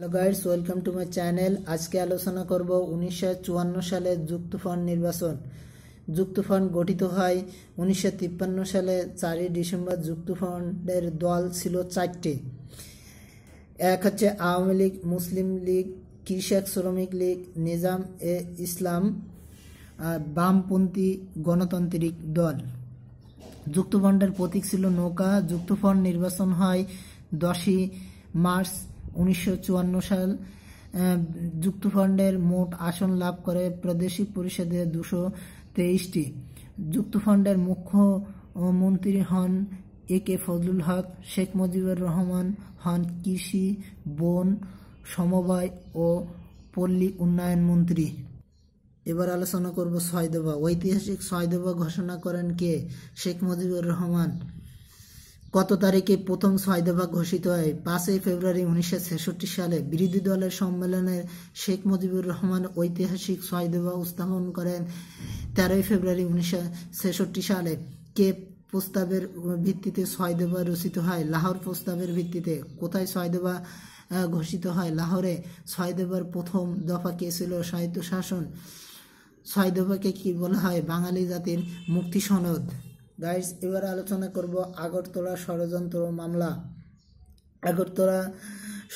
hello guides welcome to my channel আজকে আলোচনা করব উনিশশো সালে যুক্তফ্রন্ট নির্বাচন যুক্তফ্রন্ট গঠিত হয় উনিশশো সালে চারই ডিসেম্বর যুক্তফ্রন্টের দল ছিল চারটি এক হচ্ছে আওয়ামী লীগ মুসলিম লীগ কৃষক শ্রমিক লীগ নিজাম এ ইসলাম বামপন্থী গণতান্ত্রিক দল যুক্তফ্রন্টের প্রতীক ছিল নৌকা যুক্তফ্রন্ট নির্বাচন হয় দশই মার্চ উনিশশো সাল যুক্তফ্রন্ডের মোট আসন লাভ করে প্রাদেশিক পরিষদে দুশো তেইশটি যুক্তফ্রন্টের মুখ্যমন্ত্রী হন এ কে ফজলুল হক শেখ মুজিবুর রহমান হন কৃষি বন সমবায় ও পল্লী উন্নয়ন মন্ত্রী এবার আলোচনা করব ছয় ঐতিহাসিক ছয় ঘোষণা করেন কে শেখ মুজিবুর রহমান গত তারিখে প্রথম ছয় দফা ঘোষিত হয় পাঁচই ফেব্রুয়ারি উনিশশো সালে বিরোধী দলের সম্মেলনে শেখ মুজিবুর রহমান ঐতিহাসিক ছয় দফা উত্থাপন করেন তেরোই ফেব্রুয়ারি উনিশশো সালে কে প্রস্তাবের ভিত্তিতে ছয় দফা রচিত হয় লাহোর প্রস্তাবের ভিত্তিতে কোথায় ছয় দফা ঘোষিত হয় লাহোরে ছয় দফার প্রথম দফা কে ছিল স্বায়ত্তশাসন ছয় দফাকে কী বলা হয় বাঙালি জাতির মুক্তি সনদ গাইস এবার আলোচনা করব আগরতলা ষড়যন্ত্র মামলা আগরতলা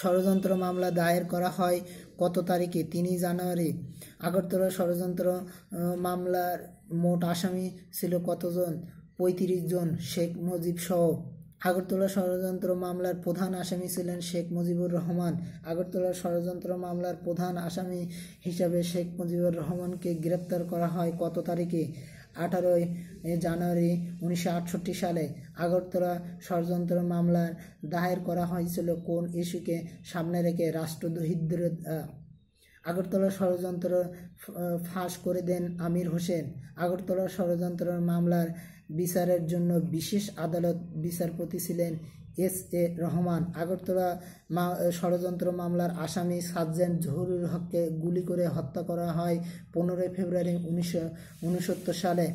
ষড়যন্ত্র মামলা দায়ের করা হয় কত তারিখে তিনই জানুয়ারি আগরতলা ষড়যন্ত্র মামলার মোট আসামি ছিল কতজন পঁয়ত্রিশ জন শেখ মুজিব সহ আগরতলা ষড়যন্ত্র মামলার প্রধান আসামি ছিলেন শেখ মুজিবুর রহমান আগরতলা ষড়যন্ত্র মামলার প্রধান আসামি হিসাবে শেখ মুজিবুর রহমানকে গ্রেপ্তার করা হয় কত তারিখে আঠারোই জানুয়ারি উনিশশো আটষট্টি সালে আগরতলা ষড়যন্ত্র মামলার দায়ের করা হয়েছিল কোন ইস্যুকে সামনে রেখে রাষ্ট্রদ্রোহিদ্র আগরতলা ষড়যন্ত্র ফাঁস করে দেন আমির হোসেন আগরতলা ষড়যন্ত্র মামলার বিচারের জন্য বিশেষ আদালত বিচারপতি ছিলেন এস এ রহমান আগরতলা ষড়যন্ত্র মামলার আসামি সার্জেন্ট জহুরুল হককে গুলি করে হত্যা করা হয় পনেরোই ফেব্রুয়ারি উনিশশো সালে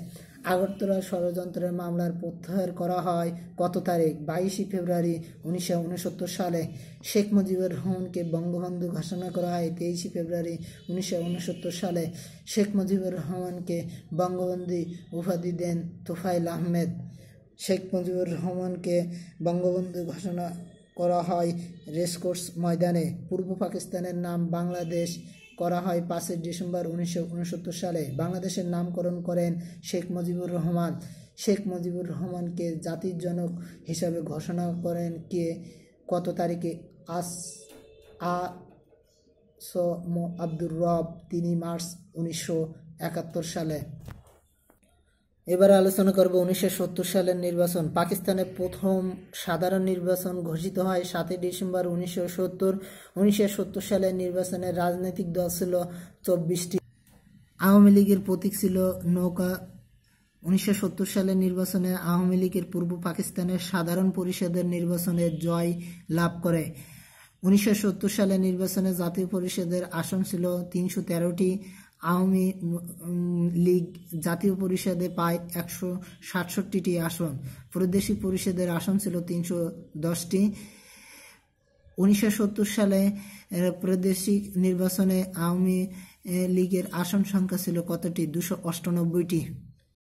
আগরতলা ষড়যন্ত্রের মামলার প্রত্যাহার করা হয় কত তারিখ বাইশে ফেব্রুয়ারি উনিশশো সালে শেখ মুজিবুর রহমানকে বঙ্গবন্ধু ঘোষণা করা হয় তেইশে ফেব্রুয়ারি উনিশশো সালে শেখ মুজিবুর রহমানকে বঙ্গবন্ধু উপাধি দেন তোফায় ইসমাইল আহমেদ শেখ মুজিবুর রহমানকে বঙ্গবন্ধু ঘোষণা করা হয় রেসকোর্স ময়দানে পূর্ব পাকিস্তানের নাম বাংলাদেশ করা হয় পাঁচই ডিসেম্বর উনিশশো সালে বাংলাদেশের নামকরণ করেন শেখ মুজিবুর রহমান শেখ মুজিবুর রহমানকে জাতির জনক হিসাবে ঘোষণা করেন কে কত তারিখে আস আ সো আব্দুর রব তিনি মার্চ উনিশশো একাত্তর সালে এবার আলোচনা করব উনিশশো সালের নির্বাচন পাকিস্তানে প্রথম সাধারণ নির্বাচন ঘোষিত হয় সাতই ডিসেম্বর উনিশশো সত্তর উনিশশো সালের নির্বাচনে রাজনৈতিক দল ছিল চব্বিশটি আওয়ামী লীগের প্রতীক ছিল নৌকা উনিশশো সালের নির্বাচনে আওয়ামী লীগের পূর্ব পাকিস্তানের সাধারণ পরিষদের নির্বাচনে জয় লাভ করে উনিশশো সালের নির্বাচনে জাতীয় পরিষদের আসন ছিল তিনশো তেরোটি আওয়ামী লীগ জাতীয় পরিষদে পায় একশো সাতষট্টিটি আসন প্রদেশী পরিষদের আসন ছিল তিনশো দশটি উনিশশো সালে প্রাদেশিক নির্বাচনে আওয়ামী লীগের আসন সংখ্যা ছিল কতটি দুশো অষ্টানব্বইটি